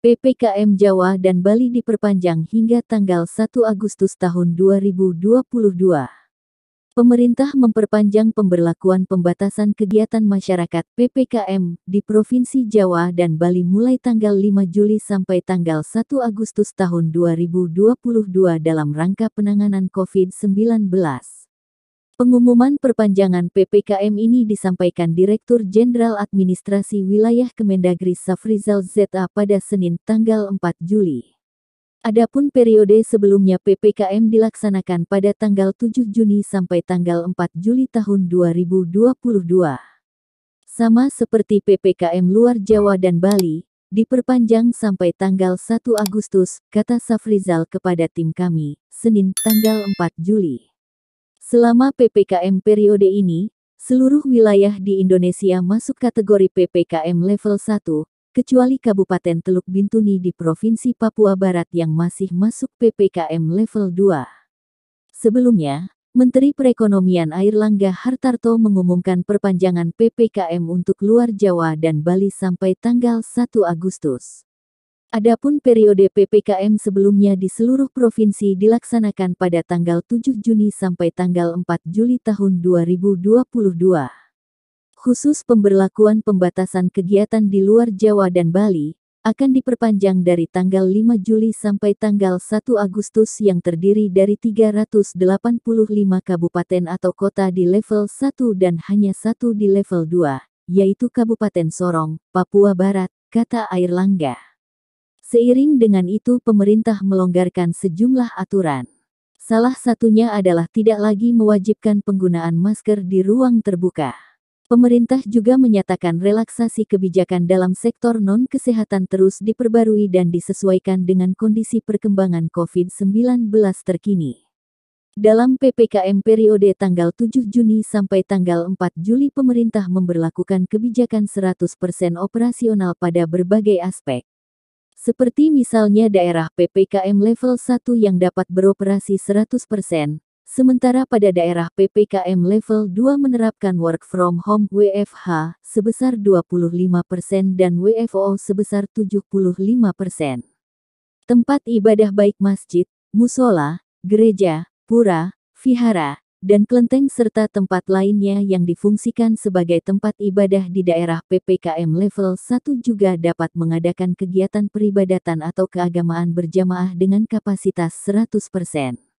PPKM Jawa dan Bali diperpanjang hingga tanggal 1 Agustus tahun 2022. Pemerintah memperpanjang pemberlakuan pembatasan kegiatan masyarakat PPKM di Provinsi Jawa dan Bali mulai tanggal 5 Juli sampai tanggal 1 Agustus tahun 2022 dalam rangka penanganan COVID-19. Pengumuman perpanjangan PPKM ini disampaikan Direktur Jenderal Administrasi Wilayah Kemendagri Safrizal ZA pada Senin tanggal 4 Juli. Adapun periode sebelumnya PPKM dilaksanakan pada tanggal 7 Juni sampai tanggal 4 Juli tahun 2022. Sama seperti PPKM luar Jawa dan Bali, diperpanjang sampai tanggal 1 Agustus, kata Safrizal kepada tim kami, Senin tanggal 4 Juli. Selama PPKM periode ini, seluruh wilayah di Indonesia masuk kategori PPKM level 1, kecuali Kabupaten Teluk Bintuni di Provinsi Papua Barat yang masih masuk PPKM level 2. Sebelumnya, Menteri Perekonomian Air Langga Hartarto mengumumkan perpanjangan PPKM untuk luar Jawa dan Bali sampai tanggal 1 Agustus. Adapun periode PPKM sebelumnya di seluruh provinsi dilaksanakan pada tanggal 7 Juni sampai tanggal 4 Juli tahun 2022. Khusus pemberlakuan pembatasan kegiatan di luar Jawa dan Bali akan diperpanjang dari tanggal 5 Juli sampai tanggal 1 Agustus yang terdiri dari 385 kabupaten atau kota di level 1 dan hanya satu di level 2, yaitu Kabupaten Sorong, Papua Barat, kata Air Langga. Seiring dengan itu pemerintah melonggarkan sejumlah aturan. Salah satunya adalah tidak lagi mewajibkan penggunaan masker di ruang terbuka. Pemerintah juga menyatakan relaksasi kebijakan dalam sektor non-kesehatan terus diperbarui dan disesuaikan dengan kondisi perkembangan COVID-19 terkini. Dalam PPKM periode tanggal 7 Juni sampai tanggal 4 Juli pemerintah memberlakukan kebijakan 100% operasional pada berbagai aspek, seperti misalnya daerah PPKM level 1 yang dapat beroperasi 100%, sementara pada daerah PPKM level 2 menerapkan work from home WFH sebesar 25% dan WFO sebesar 75%. Tempat ibadah baik masjid, musola, gereja, pura, vihara, dan kelenteng serta tempat lainnya yang difungsikan sebagai tempat ibadah di daerah PPKM level 1 juga dapat mengadakan kegiatan peribadatan atau keagamaan berjamaah dengan kapasitas 100%.